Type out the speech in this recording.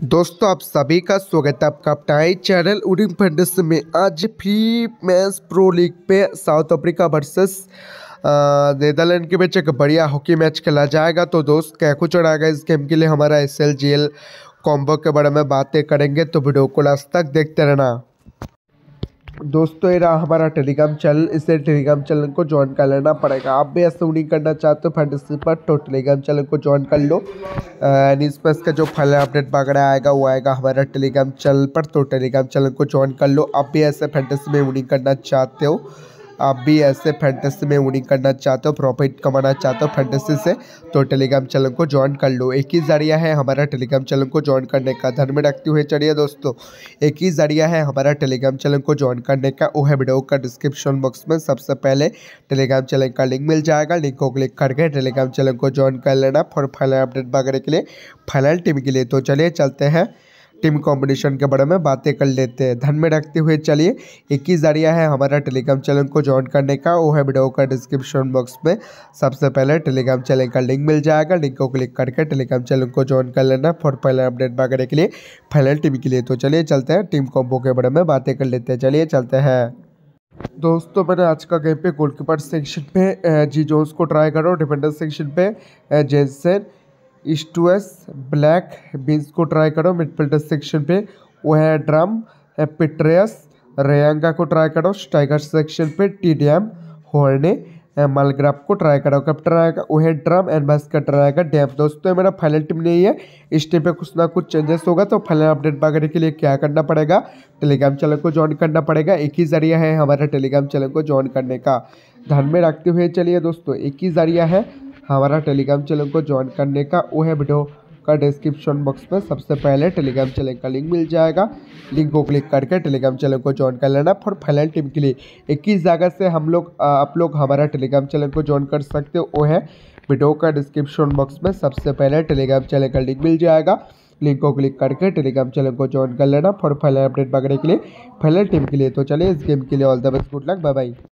दोस्तों आप सभी का स्वागत है आपका अपनाए चैनल उडिंग फंडस में आज फ्री मैच प्रो लीग पे साउथ अफ्रीका वर्सेस नेदरलैंड के बीच एक बढ़िया हॉकी मैच खेला जाएगा तो दोस्त क्या कुछ रहेगा इस गेम के लिए हमारा S L G L combo के बारे में बातें करेंगे तो वीडियो को लास्ट तक देखते रहना दोस्तों ये रहा हमारा टेलीग्राम चैनल इसे टेलीग्राम चैनल को ज्वाइन कर लेना पड़ेगा आप भी ऐसा नहीं करना चाहते हो फ्रेंड पर तो टेलीग्राम चैनल को ज्वाइन कर लो न्यूज़ पर का जो फल अपडेट वगैरह आएगा वो आएगा हमारा टेलीग्राम चैनल पर तो टेलीग्राम चैनल को ज्वाइन कर लो आप भी ऐसे फ्रेंड में उन्हीं करना चाहते हो आप भी ऐसे फैंटेसी में उनिंग करना चाहते हो प्रॉफिट कमाना चाहते हो फैंटेसी से तो टेलीग्राम चैनल को ज्वाइन कर लो एक ही ज़रिया है हमारा टेलीग्राम चैनल को ज्वाइन करने का धन में रखते हुए चलिए दोस्तों एक ही ज़रिया है हमारा टेलीग्राम चैनल को ज्वाइन करने का वो है वीडियो का डिस्क्रिप्शन बॉक्स में सबसे पहले टेलीग्राम चैनल का लिंक मिल जाएगा लिंक को क्लिक करके टेलीग्राम चैनल को ज्वाइन कर लेना फॉर फाइनल अपडेट वगैरह के लिए फाइनल टीम के लिए तो चलिए चलते हैं टीम कॉम्बिनेशन के बारे में बातें कर लेते हैं धन में रखते हुए चलिए एक ही जरिया है हमारा टेलीग्राम चैनल को ज्वाइन करने का वो है वीडियो का डिस्क्रिप्शन बॉक्स में सबसे पहले टेलीग्राम चैनल का लिंक मिल जाएगा लिंक को क्लिक करके टेलीग्राम चैनल को ज्वाइन कर लेना फॉर फाइनल अपडेट वगैरह के लिए फाइनल टीम के लिए तो चलिए चलते हैं टीम कॉम्बो के बारे में बातें कर लेते हैं चलिए चलते हैं दोस्तों मैंने आज का गेम पे गोलकीपर सेक्शन पे जी जोन्स को ट्राई करो डिफेंडर सेक्शन पे जेनसेन स्टूएस ब्लैक बीन्स को ट्राई करो मिडफील्डर सेक्शन पे वो है ड्रम पिट्रेस रेयंगा को ट्राई करो स्ट्राइकर सेक्शन पे टी डी एम होर्ने मालग्राफ को ट्राई करो कब ट्राई आएगा वह ड्रम एंड बस का ट्राई आएगा डैम दोस्तों ये मेरा फाइनल टीम नहीं है इस टीम पे कुछ ना कुछ चेंजेस होगा तो फाइनल अपडेट पाने के लिए क्या करना पड़ेगा टेलीग्राम चैनल को ज्वाइन करना पड़ेगा एक ही जरिया है हमारे टेलीग्राम चैनल को ज्वाइन करने का ध्यान में रखते हुए चलिए दोस्तों एक ही जरिया है हमारा टेलीग्राम चैनल को ज्वाइन करने का वो है वीडियो का डिस्क्रिप्शन बॉक्स में सबसे पहले टेलीग्राम चैनल का लिंक मिल जाएगा लिंक को क्लिक करके टेलीग्राम चैनल को ज्वाइन कर लेना फॉर फाइनल टीम के लिए इक्कीस जगह से हम लोग आप लोग हमारा टेलीग्राम चैनल को ज्वाइन कर सकते हो वो है वीडियो का डिस्क्रिप्शन बॉक्स में सबसे पहले टेलीग्राम चैनल का लिंक मिल जाएगा लिंक को क्लिक करके टेलीग्राम चैनल को ज्वाइन कर लेना फॉर फाइनल अपडेट पकड़ने के लिए फाइनल टीम के लिए तो चलिए इस गेम के लिए all the best good luck bye bye